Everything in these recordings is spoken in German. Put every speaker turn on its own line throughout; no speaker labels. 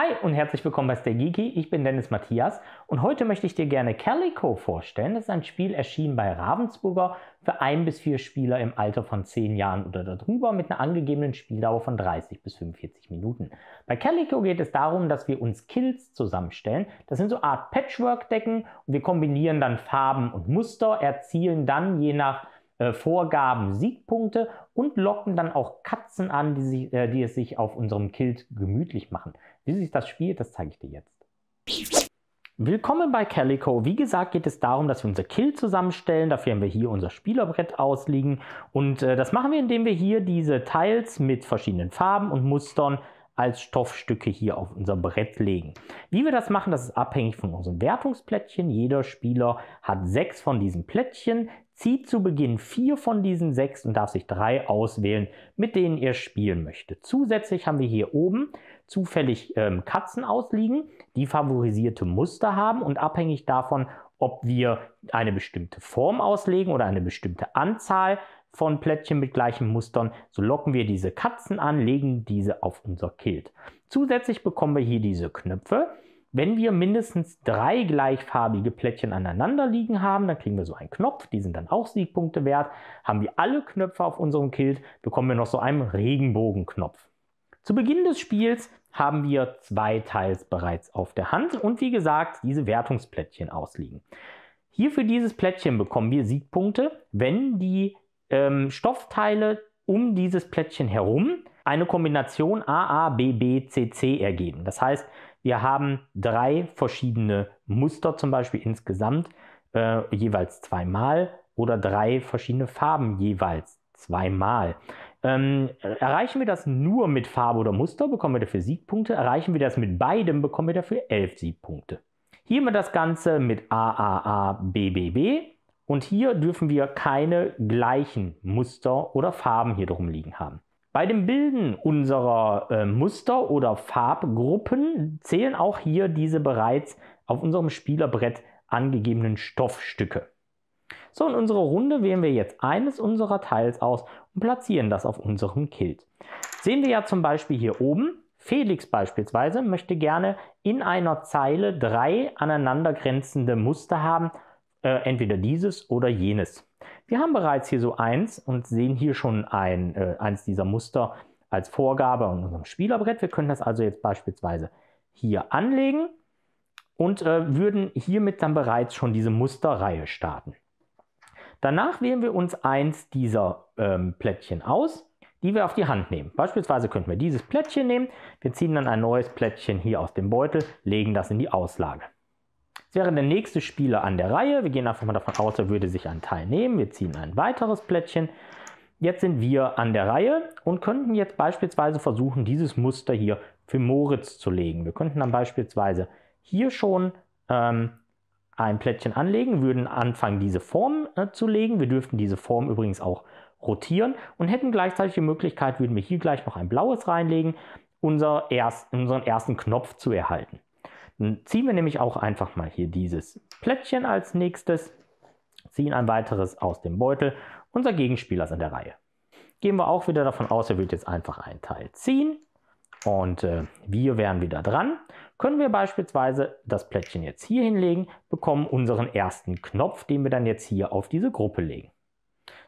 Hi und herzlich willkommen bei Stay Geeky. Ich bin Dennis Matthias und heute möchte ich dir gerne Calico vorstellen. Das ist ein Spiel erschienen bei Ravensburger für ein bis vier Spieler im Alter von zehn Jahren oder darüber mit einer angegebenen Spieldauer von 30 bis 45 Minuten. Bei Calico geht es darum, dass wir uns Kills zusammenstellen. Das sind so Art Patchwork-Decken und wir kombinieren dann Farben und Muster, erzielen dann je nach äh, Vorgaben Siegpunkte und locken dann auch Katzen an, die, sich, äh, die es sich auf unserem Kilt gemütlich machen. Wie sich das spielt, das zeige ich dir jetzt. Willkommen bei Calico. Wie gesagt, geht es darum, dass wir unser Kill zusammenstellen. Dafür haben wir hier unser Spielerbrett ausliegen. Und äh, das machen wir, indem wir hier diese Teils mit verschiedenen Farben und Mustern als Stoffstücke hier auf unser Brett legen. Wie wir das machen, das ist abhängig von unseren Wertungsplättchen. Jeder Spieler hat sechs von diesen Plättchen zieht zu Beginn vier von diesen sechs und darf sich drei auswählen, mit denen ihr spielen möchtet. Zusätzlich haben wir hier oben zufällig ähm, Katzen ausliegen, die favorisierte Muster haben und abhängig davon, ob wir eine bestimmte Form auslegen oder eine bestimmte Anzahl von Plättchen mit gleichen Mustern, so locken wir diese Katzen an, legen diese auf unser Kilt. Zusätzlich bekommen wir hier diese Knöpfe, wenn wir mindestens drei gleichfarbige Plättchen aneinander liegen haben, dann kriegen wir so einen Knopf, die sind dann auch Siegpunkte wert. Haben wir alle Knöpfe auf unserem Kilt, bekommen wir noch so einen Regenbogenknopf. Zu Beginn des Spiels haben wir zwei Teils bereits auf der Hand und wie gesagt, diese Wertungsplättchen ausliegen. Hier für dieses Plättchen bekommen wir Siegpunkte, wenn die ähm, Stoffteile um dieses Plättchen herum eine Kombination A, A, B, B, C, C ergeben. Das heißt, wir haben drei verschiedene Muster, zum Beispiel insgesamt äh, jeweils zweimal oder drei verschiedene Farben jeweils zweimal. Ähm, erreichen wir das nur mit Farbe oder Muster, bekommen wir dafür Siegpunkte. Erreichen wir das mit beidem, bekommen wir dafür elf Siegpunkte. Hier haben wir das Ganze mit AAA BBB und hier dürfen wir keine gleichen Muster oder Farben hier drum liegen haben. Bei dem Bilden unserer äh, Muster oder Farbgruppen zählen auch hier diese bereits auf unserem Spielerbrett angegebenen Stoffstücke. So, in unserer Runde wählen wir jetzt eines unserer Teils aus und platzieren das auf unserem Kilt. Sehen wir ja zum Beispiel hier oben, Felix beispielsweise möchte gerne in einer Zeile drei aneinandergrenzende Muster haben, äh, entweder dieses oder jenes. Wir haben bereits hier so eins und sehen hier schon ein, äh, eins dieser Muster als Vorgabe an unserem Spielerbrett. Wir können das also jetzt beispielsweise hier anlegen und äh, würden hiermit dann bereits schon diese Musterreihe starten. Danach wählen wir uns eins dieser ähm, Plättchen aus, die wir auf die Hand nehmen. Beispielsweise könnten wir dieses Plättchen nehmen. Wir ziehen dann ein neues Plättchen hier aus dem Beutel, legen das in die Auslage. Jetzt wäre der nächste Spieler an der Reihe. Wir gehen einfach mal davon aus, er würde sich einen Teil nehmen. Wir ziehen ein weiteres Plättchen. Jetzt sind wir an der Reihe und könnten jetzt beispielsweise versuchen, dieses Muster hier für Moritz zu legen. Wir könnten dann beispielsweise hier schon ähm, ein Plättchen anlegen, würden anfangen, diese Form äh, zu legen. Wir dürften diese Form übrigens auch rotieren und hätten gleichzeitig die Möglichkeit, würden wir hier gleich noch ein blaues reinlegen, unser erst, unseren ersten Knopf zu erhalten. Ziehen wir nämlich auch einfach mal hier dieses Plättchen als nächstes, ziehen ein weiteres aus dem Beutel. Unser Gegenspieler ist in der Reihe. Gehen wir auch wieder davon aus, er wird jetzt einfach einen Teil ziehen und äh, wir wären wieder dran. Können wir beispielsweise das Plättchen jetzt hier hinlegen, bekommen unseren ersten Knopf, den wir dann jetzt hier auf diese Gruppe legen.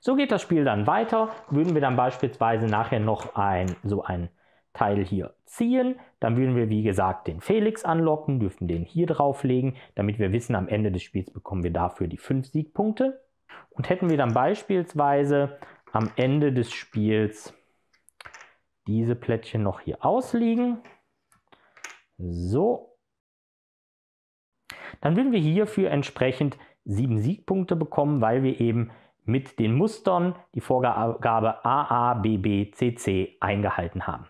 So geht das Spiel dann weiter. Würden wir dann beispielsweise nachher noch ein, so ein Teil hier ziehen. Dann würden wir, wie gesagt, den Felix anlocken, dürfen den hier drauflegen, damit wir wissen, am Ende des Spiels bekommen wir dafür die 5 Siegpunkte. Und hätten wir dann beispielsweise am Ende des Spiels diese Plättchen noch hier ausliegen, so, dann würden wir hierfür entsprechend 7 Siegpunkte bekommen, weil wir eben mit den Mustern die Vorgabe A, A, B, eingehalten haben.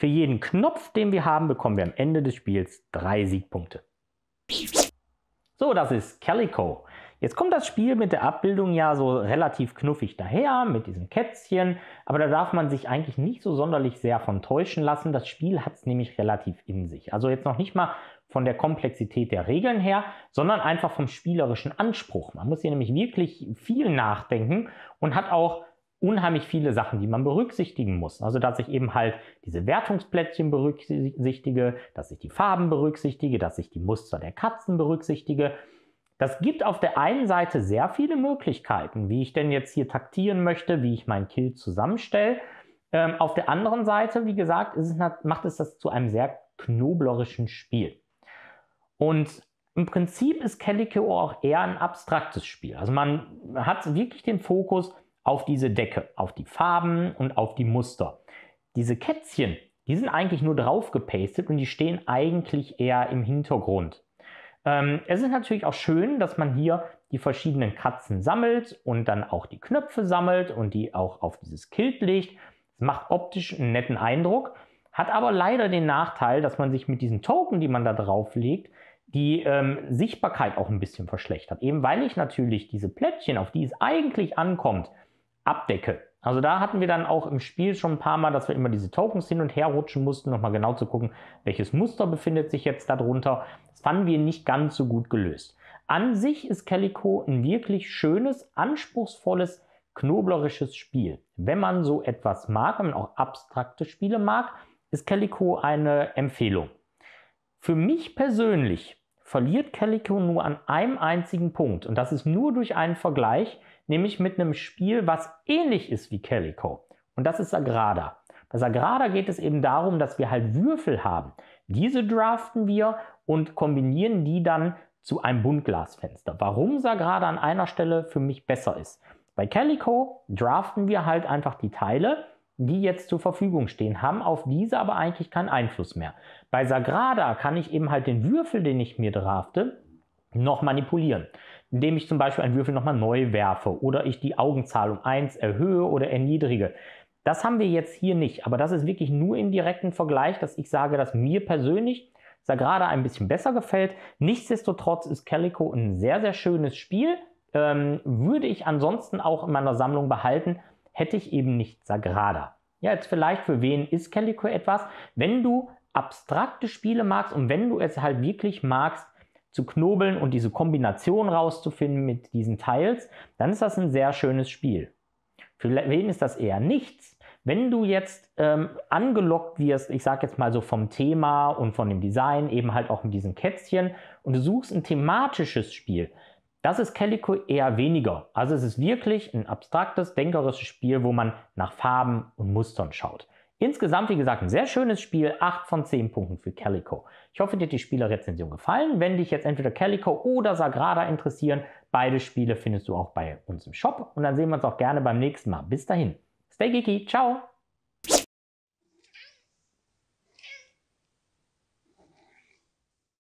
Für jeden Knopf, den wir haben, bekommen wir am Ende des Spiels drei Siegpunkte. So, das ist Calico. Jetzt kommt das Spiel mit der Abbildung ja so relativ knuffig daher, mit diesen Kätzchen, aber da darf man sich eigentlich nicht so sonderlich sehr von täuschen lassen. Das Spiel hat es nämlich relativ in sich. Also jetzt noch nicht mal von der Komplexität der Regeln her, sondern einfach vom spielerischen Anspruch. Man muss hier nämlich wirklich viel nachdenken und hat auch unheimlich viele Sachen, die man berücksichtigen muss. Also, dass ich eben halt diese Wertungsplättchen berücksichtige, dass ich die Farben berücksichtige, dass ich die Muster der Katzen berücksichtige. Das gibt auf der einen Seite sehr viele Möglichkeiten, wie ich denn jetzt hier taktieren möchte, wie ich mein Kill zusammenstelle. Ähm, auf der anderen Seite, wie gesagt, es, macht es das zu einem sehr knoblerischen Spiel. Und im Prinzip ist Calico auch eher ein abstraktes Spiel. Also man hat wirklich den Fokus, auf diese Decke, auf die Farben und auf die Muster. Diese Kätzchen, die sind eigentlich nur drauf gepastet und die stehen eigentlich eher im Hintergrund. Ähm, es ist natürlich auch schön, dass man hier die verschiedenen Katzen sammelt und dann auch die Knöpfe sammelt und die auch auf dieses Kilt legt. Es macht optisch einen netten Eindruck, hat aber leider den Nachteil, dass man sich mit diesen Token, die man da drauf legt, die ähm, Sichtbarkeit auch ein bisschen verschlechtert. Eben weil ich natürlich diese Plättchen, auf die es eigentlich ankommt, abdecke. Also da hatten wir dann auch im Spiel schon ein paar Mal, dass wir immer diese Tokens hin und her rutschen mussten, nochmal genau zu gucken, welches Muster befindet sich jetzt darunter. Das fanden wir nicht ganz so gut gelöst. An sich ist Calico ein wirklich schönes, anspruchsvolles, knoblerisches Spiel. Wenn man so etwas mag, wenn man auch abstrakte Spiele mag, ist Calico eine Empfehlung. Für mich persönlich verliert Calico nur an einem einzigen Punkt und das ist nur durch einen Vergleich nämlich mit einem Spiel, was ähnlich ist wie Calico. Und das ist Sagrada. Bei Sagrada geht es eben darum, dass wir halt Würfel haben. Diese draften wir und kombinieren die dann zu einem Buntglasfenster. Warum Sagrada an einer Stelle für mich besser ist. Bei Calico draften wir halt einfach die Teile, die jetzt zur Verfügung stehen, haben auf diese aber eigentlich keinen Einfluss mehr. Bei Sagrada kann ich eben halt den Würfel, den ich mir drafte, noch manipulieren indem ich zum Beispiel einen Würfel nochmal neu werfe oder ich die Augenzahl um 1 erhöhe oder erniedrige. Das haben wir jetzt hier nicht, aber das ist wirklich nur im direkten Vergleich, dass ich sage, dass mir persönlich Sagrada ein bisschen besser gefällt. Nichtsdestotrotz ist Calico ein sehr, sehr schönes Spiel. Ähm, würde ich ansonsten auch in meiner Sammlung behalten, hätte ich eben nicht Sagrada. Ja, jetzt vielleicht für wen ist Calico etwas? Wenn du abstrakte Spiele magst und wenn du es halt wirklich magst, zu knobeln und diese Kombination rauszufinden mit diesen Teils, dann ist das ein sehr schönes Spiel. Für wen ist das eher nichts? Wenn du jetzt ähm, angelockt wirst, ich sage jetzt mal so vom Thema und von dem Design, eben halt auch mit diesen Kätzchen, und du suchst ein thematisches Spiel, das ist Calico eher weniger. Also es ist wirklich ein abstraktes, denkerisches Spiel, wo man nach Farben und Mustern schaut. Insgesamt, wie gesagt, ein sehr schönes Spiel, 8 von 10 Punkten für Calico. Ich hoffe, dir hat die Spielerrezension gefallen. Wenn dich jetzt entweder Calico oder Sagrada interessieren, beide Spiele findest du auch bei uns im Shop. Und dann sehen wir uns auch gerne beim nächsten Mal. Bis dahin. Stay geeky. Ciao.